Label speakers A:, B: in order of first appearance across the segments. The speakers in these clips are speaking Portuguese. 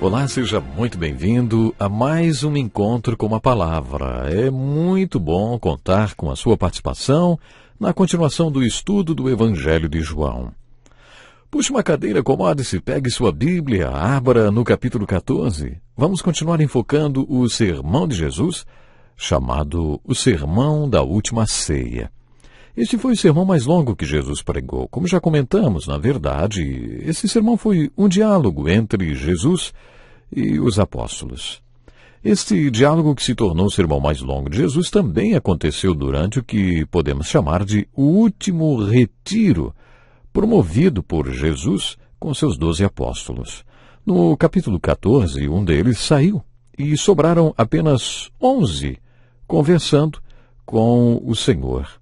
A: Olá, seja muito bem-vindo a mais um encontro com a palavra. É muito bom contar com a sua participação na continuação do estudo do Evangelho de João. Puxe uma cadeira, acomode-se, pegue sua Bíblia, abra no capítulo 14. Vamos continuar enfocando o sermão de Jesus, chamado o Sermão da Última Ceia. Este foi o sermão mais longo que Jesus pregou. Como já comentamos, na verdade, esse sermão foi um diálogo entre Jesus e os apóstolos. Este diálogo que se tornou o sermão mais longo de Jesus também aconteceu durante o que podemos chamar de o último retiro, promovido por Jesus com seus doze apóstolos. No capítulo 14, um deles saiu e sobraram apenas onze conversando com o Senhor.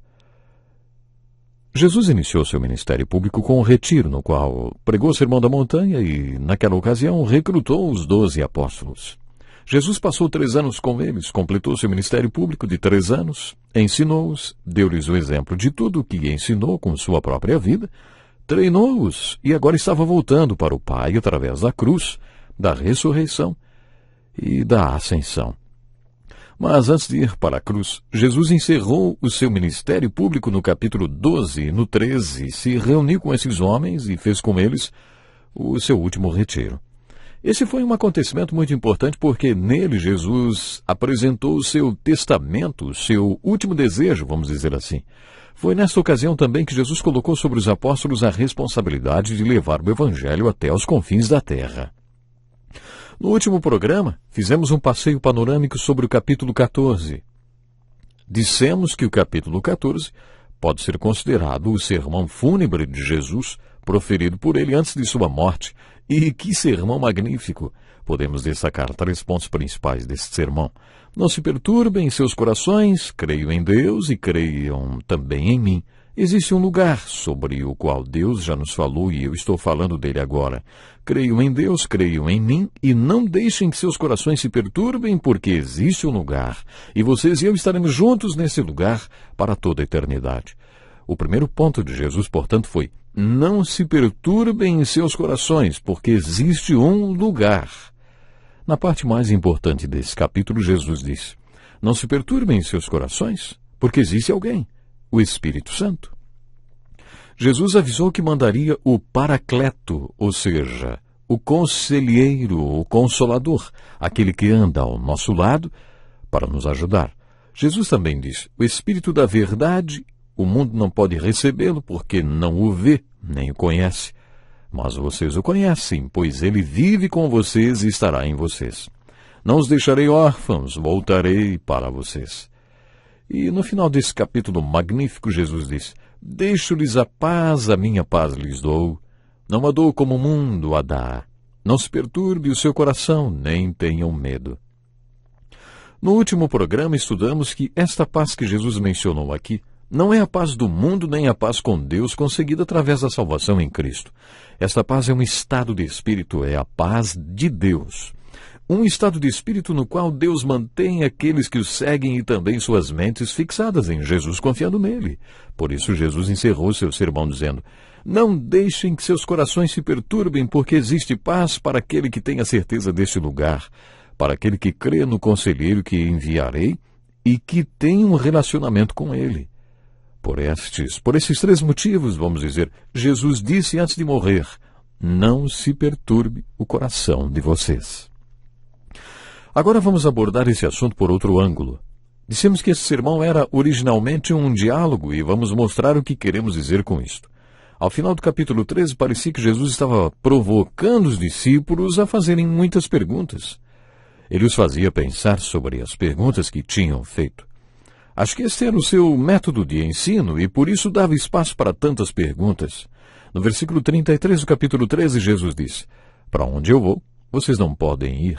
A: Jesus iniciou seu ministério público com um retiro, no qual pregou o Sermão da Montanha e, naquela ocasião, recrutou os doze apóstolos. Jesus passou três anos com eles, completou seu ministério público de três anos, ensinou-os, deu-lhes o exemplo de tudo o que ensinou com sua própria vida, treinou-os e agora estava voltando para o Pai através da cruz, da ressurreição e da ascensão. Mas antes de ir para a cruz, Jesus encerrou o seu ministério público no capítulo 12 e no 13, se reuniu com esses homens e fez com eles o seu último retiro. Esse foi um acontecimento muito importante porque nele Jesus apresentou o seu testamento, o seu último desejo, vamos dizer assim. Foi nessa ocasião também que Jesus colocou sobre os apóstolos a responsabilidade de levar o Evangelho até os confins da terra. No último programa, fizemos um passeio panorâmico sobre o capítulo 14. Dissemos que o capítulo 14 pode ser considerado o sermão fúnebre de Jesus proferido por ele antes de sua morte. E que sermão magnífico! Podemos destacar três pontos principais deste sermão. Não se perturbem seus corações, creiam em Deus e creiam também em mim. Existe um lugar sobre o qual Deus já nos falou e eu estou falando dele agora. Creio em Deus, creio em mim e não deixem que seus corações se perturbem, porque existe um lugar e vocês e eu estaremos juntos nesse lugar para toda a eternidade. O primeiro ponto de Jesus, portanto, foi: não se perturbem em seus corações, porque existe um lugar. Na parte mais importante desse capítulo, Jesus diz: não se perturbem em seus corações, porque existe alguém o Espírito Santo. Jesus avisou que mandaria o Paracleto, ou seja, o conselheiro, o consolador, aquele que anda ao nosso lado para nos ajudar. Jesus também diz: O Espírito da Verdade, o mundo não pode recebê-lo porque não o vê nem o conhece. Mas vocês o conhecem, pois ele vive com vocês e estará em vocês. Não os deixarei órfãos, voltarei para vocês. E no final desse capítulo magnífico, Jesus diz: Deixo-lhes a paz, a minha paz lhes dou. Não a dou como o mundo a dá. Não se perturbe o seu coração, nem tenham medo. No último programa, estudamos que esta paz que Jesus mencionou aqui não é a paz do mundo nem a paz com Deus conseguida através da salvação em Cristo. Esta paz é um estado de espírito, é a paz de Deus um estado de espírito no qual Deus mantém aqueles que o seguem e também suas mentes fixadas em Jesus, confiando nele. Por isso, Jesus encerrou seu sermão dizendo: Não deixem que seus corações se perturbem, porque existe paz para aquele que tem a certeza deste lugar, para aquele que crê no conselheiro que enviarei e que tem um relacionamento com ele. Por estes, por esses três motivos, vamos dizer, Jesus disse antes de morrer: Não se perturbe o coração de vocês. Agora vamos abordar esse assunto por outro ângulo. Dissemos que esse sermão era originalmente um diálogo e vamos mostrar o que queremos dizer com isto. Ao final do capítulo 13, parecia que Jesus estava provocando os discípulos a fazerem muitas perguntas. Ele os fazia pensar sobre as perguntas que tinham feito. Acho que esse era o seu método de ensino e por isso dava espaço para tantas perguntas. No versículo 33 do capítulo 13, Jesus disse: Para onde eu vou, vocês não podem ir.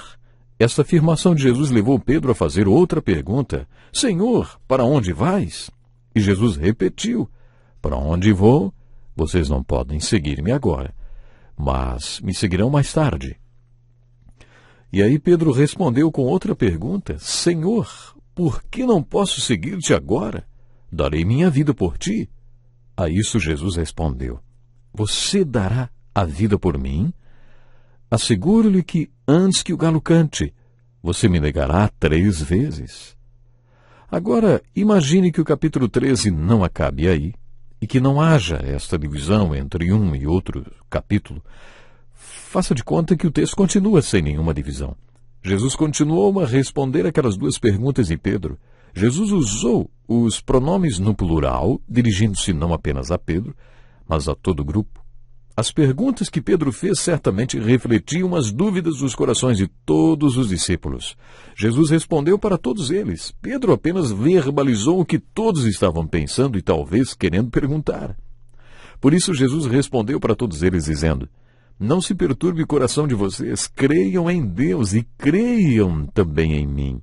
A: Essa afirmação de Jesus levou Pedro a fazer outra pergunta: Senhor, para onde vais? E Jesus repetiu: Para onde vou? Vocês não podem seguir-me agora, mas me seguirão mais tarde. E aí Pedro respondeu com outra pergunta: Senhor, por que não posso seguir-te agora? Darei minha vida por ti. A isso Jesus respondeu: Você dará a vida por mim? Asseguro-lhe que, antes que o galo cante, você me negará três vezes. Agora, imagine que o capítulo 13 não acabe aí e que não haja esta divisão entre um e outro capítulo. Faça de conta que o texto continua sem nenhuma divisão. Jesus continuou a responder aquelas duas perguntas de Pedro. Jesus usou os pronomes no plural, dirigindo-se não apenas a Pedro, mas a todo o grupo. As perguntas que Pedro fez certamente refletiam as dúvidas dos corações de todos os discípulos. Jesus respondeu para todos eles. Pedro apenas verbalizou o que todos estavam pensando e talvez querendo perguntar. Por isso, Jesus respondeu para todos eles, dizendo: Não se perturbe o coração de vocês, creiam em Deus e creiam também em mim.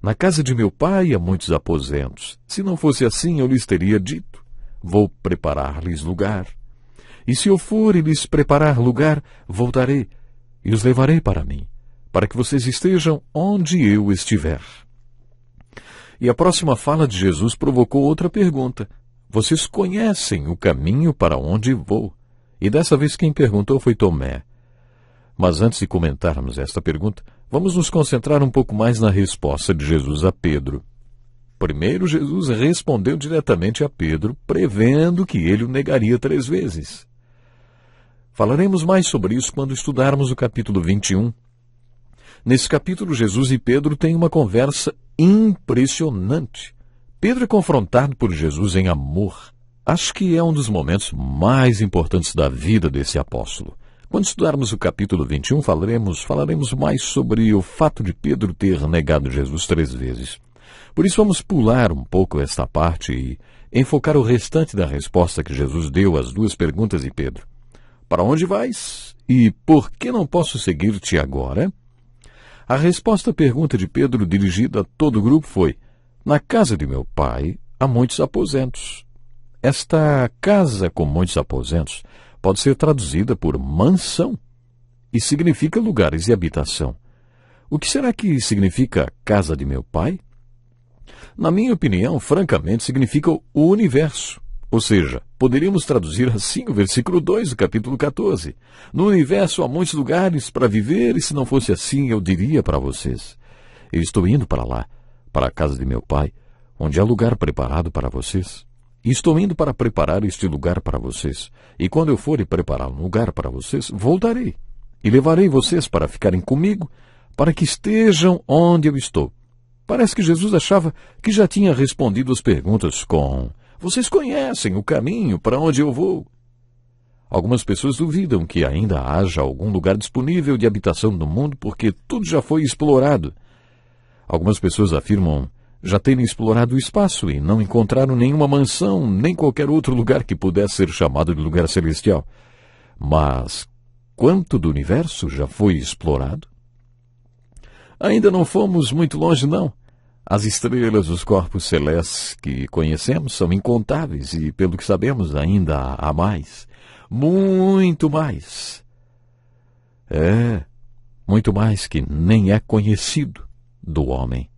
A: Na casa de meu pai há muitos aposentos. Se não fosse assim, eu lhes teria dito: Vou preparar-lhes lugar. E se eu for e lhes preparar lugar, voltarei e os levarei para mim, para que vocês estejam onde eu estiver. E a próxima fala de Jesus provocou outra pergunta. Vocês conhecem o caminho para onde vou? E dessa vez quem perguntou foi Tomé. Mas antes de comentarmos esta pergunta, vamos nos concentrar um pouco mais na resposta de Jesus a Pedro. Primeiro, Jesus respondeu diretamente a Pedro, prevendo que ele o negaria três vezes. Falaremos mais sobre isso quando estudarmos o capítulo 21. Nesse capítulo, Jesus e Pedro têm uma conversa impressionante. Pedro é confrontado por Jesus em amor. Acho que é um dos momentos mais importantes da vida desse apóstolo. Quando estudarmos o capítulo 21, falaremos, falaremos mais sobre o fato de Pedro ter negado Jesus três vezes. Por isso, vamos pular um pouco esta parte e enfocar o restante da resposta que Jesus deu às duas perguntas de Pedro. Para onde vais? E por que não posso seguir-te agora? A resposta à pergunta de Pedro, dirigida a todo o grupo, foi: Na casa de meu pai há muitos aposentos. Esta casa com muitos aposentos pode ser traduzida por mansão e significa lugares e habitação. O que será que significa casa de meu pai? Na minha opinião, francamente, significa o universo. Ou seja, poderíamos traduzir assim o versículo 2 do capítulo 14. No universo há muitos lugares para viver, e se não fosse assim, eu diria para vocês: Eu estou indo para lá, para a casa de meu pai, onde há lugar preparado para vocês. estou indo para preparar este lugar para vocês. E quando eu for e preparar um lugar para vocês, voltarei e levarei vocês para ficarem comigo, para que estejam onde eu estou. Parece que Jesus achava que já tinha respondido as perguntas com vocês conhecem o caminho para onde eu vou. Algumas pessoas duvidam que ainda haja algum lugar disponível de habitação no mundo porque tudo já foi explorado. Algumas pessoas afirmam já terem explorado o espaço e não encontraram nenhuma mansão nem qualquer outro lugar que pudesse ser chamado de lugar celestial. Mas quanto do universo já foi explorado? Ainda não fomos muito longe, não. As estrelas, os corpos celestes que conhecemos são incontáveis e, pelo que sabemos, ainda há mais. Muito mais. É, muito mais que nem é conhecido do homem.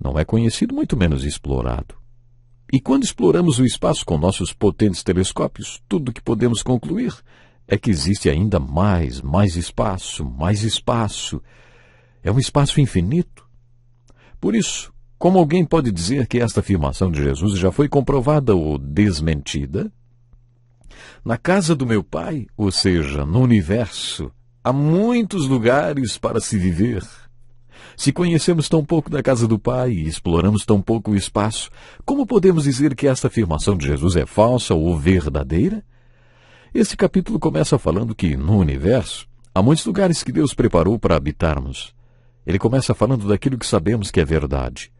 A: Não é conhecido, muito menos explorado. E quando exploramos o espaço com nossos potentes telescópios, tudo o que podemos concluir é que existe ainda mais, mais espaço, mais espaço. É um espaço infinito por isso, como alguém pode dizer que esta afirmação de Jesus já foi comprovada ou desmentida? Na casa do meu pai, ou seja, no universo, há muitos lugares para se viver. Se conhecemos tão pouco da casa do Pai e exploramos tão pouco o espaço, como podemos dizer que esta afirmação de Jesus é falsa ou verdadeira? Esse capítulo começa falando que, no universo, há muitos lugares que Deus preparou para habitarmos. Ele começa falando daquilo que sabemos que é verdade.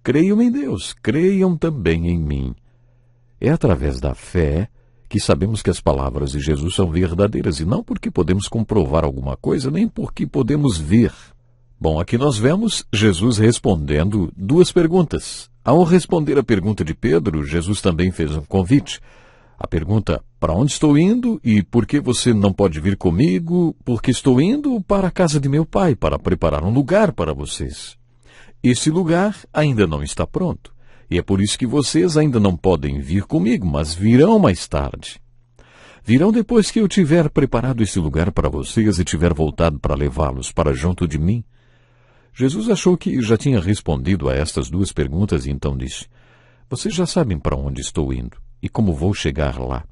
A: Creiam em Deus, creiam também em mim. É através da fé que sabemos que as palavras de Jesus são verdadeiras e não porque podemos comprovar alguma coisa, nem porque podemos ver. Bom, aqui nós vemos Jesus respondendo duas perguntas. Ao responder a pergunta de Pedro, Jesus também fez um convite. A pergunta para onde estou indo e por que você não pode vir comigo? Porque estou indo para a casa de meu pai para preparar um lugar para vocês. Esse lugar ainda não está pronto, e é por isso que vocês ainda não podem vir comigo, mas virão mais tarde. Virão depois que eu tiver preparado esse lugar para vocês e tiver voltado para levá-los para junto de mim. Jesus achou que já tinha respondido a estas duas perguntas e então disse: Vocês já sabem para onde estou indo e como vou chegar lá?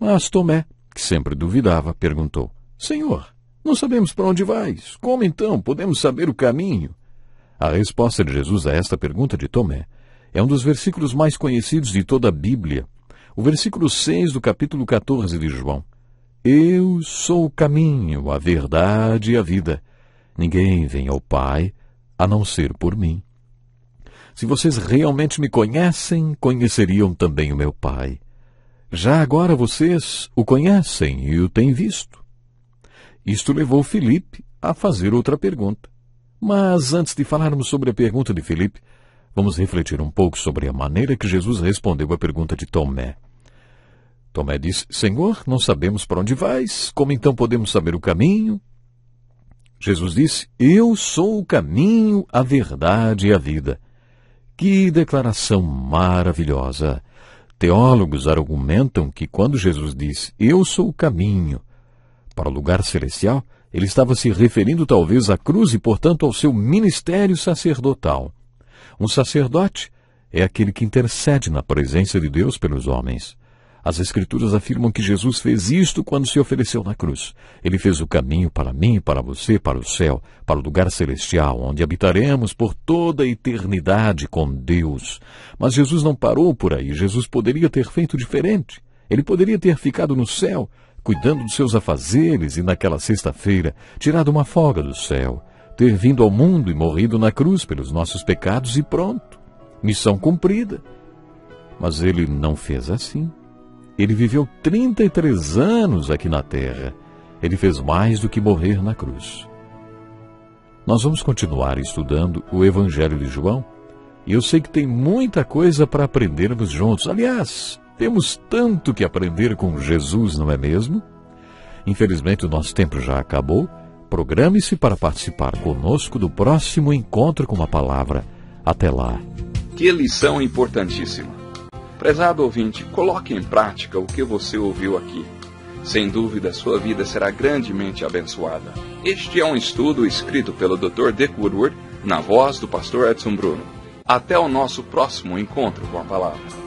A: Mas Tomé, que sempre duvidava, perguntou: Senhor, não sabemos para onde vais. Como então podemos saber o caminho? A resposta de Jesus a esta pergunta de Tomé é um dos versículos mais conhecidos de toda a Bíblia, o versículo 6 do capítulo 14 de João. Eu sou o caminho, a verdade e a vida. Ninguém vem ao Pai a não ser por mim. Se vocês realmente me conhecem, conheceriam também o meu Pai. Já agora vocês o conhecem e o têm visto. Isto levou Felipe a fazer outra pergunta. Mas antes de falarmos sobre a pergunta de Felipe, vamos refletir um pouco sobre a maneira que Jesus respondeu à pergunta de Tomé. Tomé disse: Senhor, não sabemos para onde vais, como então podemos saber o caminho? Jesus disse: Eu sou o caminho, a verdade e a vida. Que declaração maravilhosa! Teólogos argumentam que quando Jesus diz Eu sou o caminho para o lugar celestial, ele estava se referindo talvez à cruz e, portanto, ao seu ministério sacerdotal. Um sacerdote é aquele que intercede na presença de Deus pelos homens. As Escrituras afirmam que Jesus fez isto quando se ofereceu na cruz. Ele fez o caminho para mim, para você, para o céu, para o lugar celestial, onde habitaremos por toda a eternidade com Deus. Mas Jesus não parou por aí. Jesus poderia ter feito diferente. Ele poderia ter ficado no céu, cuidando dos seus afazeres e, naquela sexta-feira, tirado uma folga do céu, ter vindo ao mundo e morrido na cruz pelos nossos pecados e pronto. Missão cumprida. Mas ele não fez assim. Ele viveu 33 anos aqui na terra. Ele fez mais do que morrer na cruz. Nós vamos continuar estudando o Evangelho de João e eu sei que tem muita coisa para aprendermos juntos. Aliás, temos tanto que aprender com Jesus, não é mesmo? Infelizmente, o nosso tempo já acabou. Programe-se para participar conosco do próximo encontro com a palavra. Até lá. Que lição importantíssima! Prezado ouvinte, coloque em prática o que você ouviu aqui. Sem dúvida, sua vida será grandemente abençoada. Este é um estudo escrito pelo Dr. Dick Woodward, na voz do pastor Edson Bruno. Até o nosso próximo encontro com a palavra.